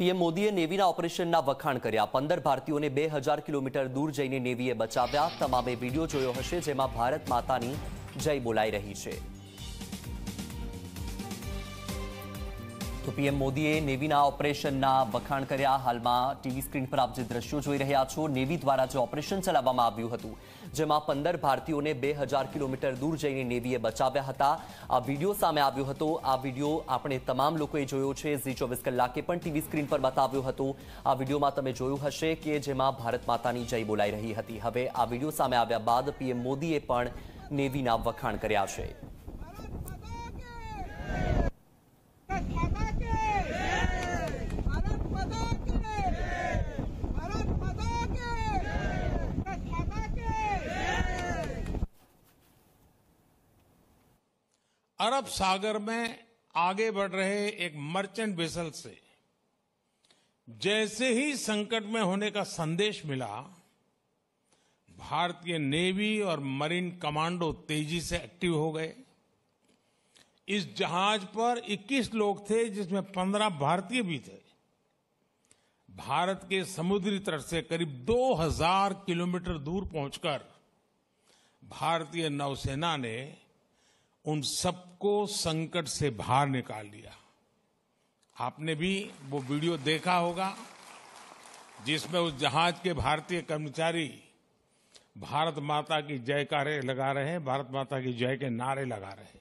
PM મોદીએ નેવીના ઓપરેશનના વખાણ કર્યા પંદર ભારતીયોને બે હજાર કિલોમીટર દૂર જઈને નેવીએ બચાવ્યા તમામે વિડીયો જોયો હશે જેમાં ભારત માતાની જય બોલાઈ રહી છે પીએમ મોદીએ નેવીના ઓપરેશનના વખાણ કર્યા હાલમાં ટીવી સ્ક્રીન પર આપ જે દ્રશ્યો જોઈ રહ્યા છો નેવી દ્વારા જે ઓપરેશન ચલાવવામાં આવ્યું હતું જેમાં 15 ભારતીયોને 2000 કિલોમીટર દૂર જઈને નેવીએ બચાવ્યા હતા આ વિડિયો સામે આવ્યો હતો આ વિડિયો આપણે તમામ લોકોએ જોયો છે 24 કલાક કે પણ ટીવી સ્ક્રીન પર બતાવ્યો હતો આ વિડિયોમાં તમે જોયું હશે કે જેમાં ભારત માતાની જય બોલાઈ રહી હતી હવે આ વિડિયો સામે આવ્યા બાદ પીએમ મોદીએ પણ નેવીના વખાણ કર્યા છે अरब सागर में आगे बढ़ रहे एक मर्चेंट वेसल से जैसे ही संकट में होने का संदेश मिला भारतीय नेवी और मरीन कमांडो तेजी से एक्टिव हो गए इस जहाज पर 21 लोग थे जिसमें 15 भारतीय भी थे भारत के समुद्री तट से करीब 2000 किलोमीटर दूर पहुंचकर भारतीय नौसेना ने उन सबको संकट से बाहर निकाल लिया आपने भी वो वीडियो देखा होगा जिसमें उस जहाज के भारतीय कर्मचारी भारत माता की जयकारे लगा रहे हैं भारत माता की जय के नारे लगा रहे हैं